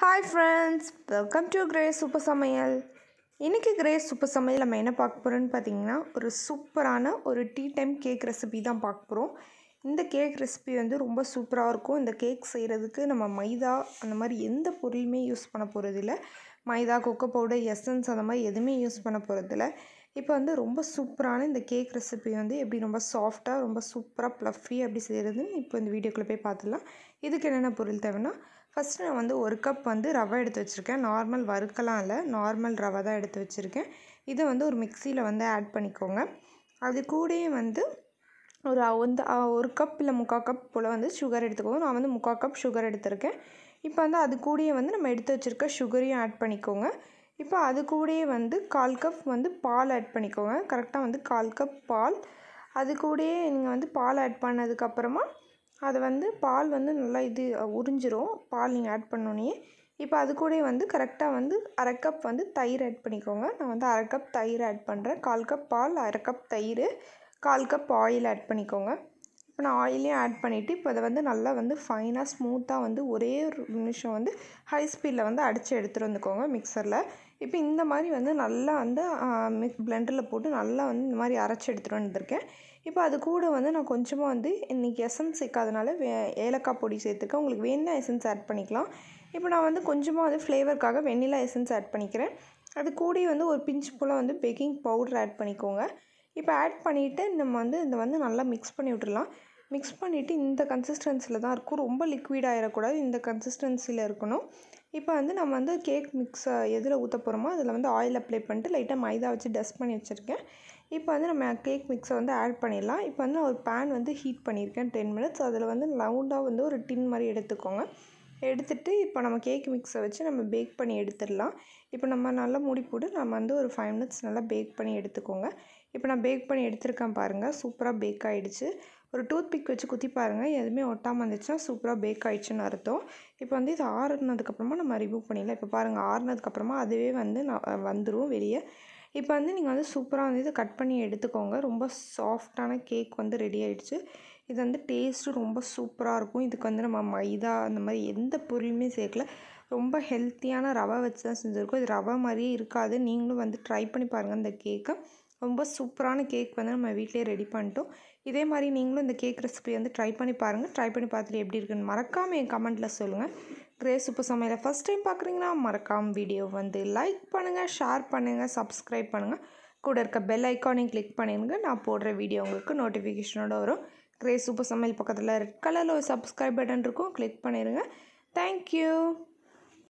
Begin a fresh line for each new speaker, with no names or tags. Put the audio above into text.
hi friends welcome to Grace super சமையல் இன்றைக்கி grace super சமையல் நம்ம என்ன பார்க்க போகிறோன்னு பார்த்தீங்கன்னா ஒரு சூப்பரான ஒரு டீ டைம் கேக் ரெசிபி தான் பார்க்க போகிறோம் இந்த கேக் ரெசிபி வந்து ரொம்ப சூப்பராக இருக்கும் இந்த கேக் செய்கிறதுக்கு நம்ம மைதா அந்த மாதிரி எந்த பொருளுமே யூஸ் பண்ண போகிறதில்ல மைதா கொக்கோ பவுடர் எசன்ஸ் அந்த மாதிரி எதுவுமே யூஸ் பண்ண போகிறதில்ல இப்போ வந்து ரொம்ப சூப்பரான இந்த கேக் ரெசிபி வந்து எப்படி ரொம்ப சாஃப்டாக ரொம்ப சூப்பராக ப்ளஃபி அப்படி செய்கிறதுன்னு இப்போ இந்த வீடியோக்குள்ளே போய் பார்த்துலாம் இதுக்கு என்னென்ன பொருள் தேவைன்னா ஃபஸ்ட்டு நான் வந்து ஒரு கப் வந்து ரவை எடுத்து வச்சுருக்கேன் நார்மல் வறுக்கலாம் இல்லை நார்மல் ரவை தான் எடுத்து வச்சுருக்கேன் இதை வந்து ஒரு மிக்சியில் வந்து ஆட் பண்ணிக்கோங்க அது கூடயே வந்து ஒரு வந்து ஒரு கப் இல்லை முக்கால் கப் போல் வந்து சுகர் எடுத்துக்கோங்க நான் வந்து முக்கால் கப் சுகர் எடுத்திருக்கேன் இப்போ வந்து அது கூடயே வந்து நம்ம எடுத்து வச்சுருக்க சுகரையும் ஆட் பண்ணிக்கோங்க இப்போ அது கூடயே வந்து கால் கப் வந்து பால் ஆட் பண்ணிக்கோங்க கரெக்டாக வந்து கால் கப் பால் அது கூடயே நீங்கள் வந்து பால் ஆட் பண்ணதுக்கப்புறமா அது வந்து பால் வந்து நல்லா இது உறிஞ்சிரும் பால் நீங்கள் ஆட் பண்ணோன்னே இப்போ அது கூட வந்து கரெக்டாக வந்து அரை கப் வந்து தயிர் ஆட் பண்ணிக்கோங்க நான் வந்து அரை கப் தயிர் ஆட் பண்ணுறேன் கால் கப் பால் அரை கப் தயிர் கால் கப் ஆயில் ஆட் பண்ணிக்கோங்க இப்போ நான் ஆயிலையும் ஆட் பண்ணிவிட்டு இப்போ அதை வந்து நல்லா வந்து ஃபைனாக ஸ்மூத்தாக வந்து ஒரே ஒரு நிமிஷம் வந்து ஹை ஸ்பீடில் வந்து அடித்து எடுத்துகிட்டு வந்துக்கோங்க மிக்சரில் இப்போ இந்த மாதிரி வந்து நல்லா வந்து மிக் பிளெண்டரில் போட்டு நல்லா வந்து இந்த மாதிரி அரைச்சி எடுத்துகிட்டு வந்துருக்கேன் இப்போ அது கூட வந்து நான் கொஞ்சமாக வந்து இன்றைக்கி எசன்ஸ் சேர்க்காதனால வே ஏலக்காய் பொடி சேர்த்துருக்கேன் உங்களுக்கு வேணா எசன்ஸ் ஆட் பண்ணிக்கலாம் இப்போ நான் வந்து கொஞ்சமாக வந்து ஃப்ளேவருக்காக வெண்ணிலா எசன்ஸ் ஆட் பண்ணிக்கிறேன் அது கூட வந்து ஒரு பிஞ்சு போல் வந்து பேக்கிங் பவுடர் ஆட் பண்ணிக்கோங்க இப்போ ஆட் பண்ணிவிட்டு நம்ம வந்து இதை வந்து நல்லா மிக்ஸ் பண்ணி விட்டுடலாம் மிக்ஸ் பண்ணிவிட்டு இந்த கன்சிஸ்டன்சியில் தான் இருக்கும் ரொம்ப லிக்விட் ஆகிடக்கூடாது இந்த கன்சிஸ்டன்சியில் இருக்கணும் இப்போ வந்து நம்ம வந்து கேக் மிக்ஸை எதில் ஊற்ற போகிறோமோ அதில் வந்து ஆயில் அப்ளை பண்ணிட்டு லைட்டாக மைதா வச்சு டஸ்ட் பண்ணி வச்சுருக்கேன் இப்போ வந்து நம்ம கேக் மிக்ஸை வந்து ஆட் பண்ணிடலாம் இப்போ வந்து நான் ஒரு பேன் வந்து ஹீட் பண்ணியிருக்கேன் டென் மினிட்ஸ் அதில் வந்து லவுண்டாக வந்து ஒரு டின் மாதிரி எடுத்துக்கோங்க எடுத்துகிட்டு இப்போ நம்ம கேக் மிக்ஸை வச்சு நம்ம பேக் பண்ணி எடுத்துடலாம் இப்போ நம்ம நல்லா மூடி போட்டு நம்ம வந்து ஒரு ஃபைவ் மினிட்ஸ் நல்லா பேக் பண்ணி எடுத்துக்கோங்க இப்போ நான் பேக் பண்ணி எடுத்திருக்கேன் பாருங்கள் சூப்பராக பேக் ஆகிடுச்சு ஒரு டூத் பிக் வச்சு குத்தி பாருங்கள் எதுவுமே ஒட்டாமல் இருந்துச்சுன்னா சூப்பராக பேக் ஆகிடுச்சுன்னு அர்த்தம் இப்போ வந்து இது ஆறுனதுக்கப்புறமா நம்ம ரிமூவ் பண்ணிடலாம் இப்போ பாருங்கள் ஆறுனதுக்கப்புறமா அதுவே வந்து நான் வந்துடும் வெளியே இப்போ வந்து நீங்கள் வந்து சூப்பராக வந்து இதை கட் பண்ணி எடுத்துக்கோங்க ரொம்ப சாஃப்டான கேக் வந்து ரெடி ஆகிடுச்சு இது வந்து டேஸ்ட்டு ரொம்ப சூப்பராக இருக்கும் இதுக்கு வந்து நம்ம மைதா அந்த மாதிரி எந்த பொருளுமே சேர்க்கல ரொம்ப ஹெல்த்தியான ரவை வச்சு தான் செஞ்சுருக்கோம் இது ரவை மாதிரியே இருக்காது நீங்களும் வந்து ட்ரை பண்ணி பாருங்கள் இந்த கேக்கை ரொம்ப சூப்பரான கேக் வந்து நம்ம வீட்டிலே ரெடி பண்ணிட்டோம் இதே மாதிரி நீங்களும் இந்த கேக் ரெசிபி வந்து ட்ரை பண்ணி பாருங்கள் ட்ரை பண்ணி பார்த்துட்டு எப்படி இருக்குன்னு மறக்காமல் என் கமெண்ட்டில் சொல்லுங்கள் கிரே சூப்பர் சமையலை ஃபஸ்ட் டைம் பார்க்குறீங்கன்னா மறக்காமல் வீடியோ வந்து லைக் பண்ணுங்கள் ஷேர் பண்ணுங்கள் சப்ஸ்கிரைப் பண்ணுங்கள் கூட இருக்க பெல் ஐக்கானையும் கிளிக் பண்ணிடுங்க நான் போடுற வீடியோ உங்களுக்கு நோட்டிஃபிகேஷனோட வரும் கிரேஸ் சூப்பர் சமையல் பக்கத்தில் ரெட் கலரில் ஒரு சப்ஸ்கிரைப் பட்டன் இருக்கும் கிளிக் பண்ணிடுங்க தேங்க்யூ